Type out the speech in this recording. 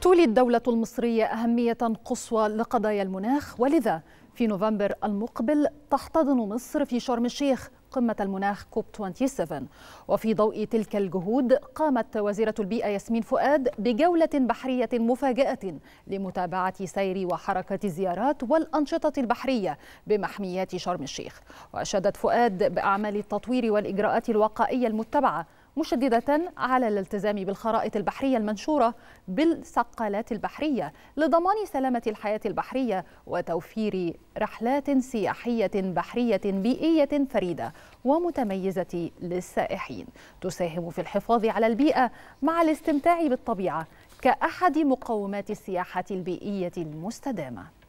تولي الدولة المصرية أهمية قصوى لقضايا المناخ ولذا في نوفمبر المقبل تحتضن مصر في شرم الشيخ قمة المناخ كوب 27 وفي ضوء تلك الجهود قامت وزيرة البيئة ياسمين فؤاد بجولة بحرية مفاجئة لمتابعة سير وحركة الزيارات والأنشطة البحرية بمحميات شرم الشيخ وأشادت فؤاد بأعمال التطوير والإجراءات الوقائية المتبعة مشددة على الالتزام بالخرائط البحرية المنشورة بالصقالات البحرية لضمان سلامة الحياة البحرية وتوفير رحلات سياحية بحرية بيئية فريدة ومتميزة للسائحين تساهم في الحفاظ على البيئة مع الاستمتاع بالطبيعة كأحد مقومات السياحة البيئية المستدامة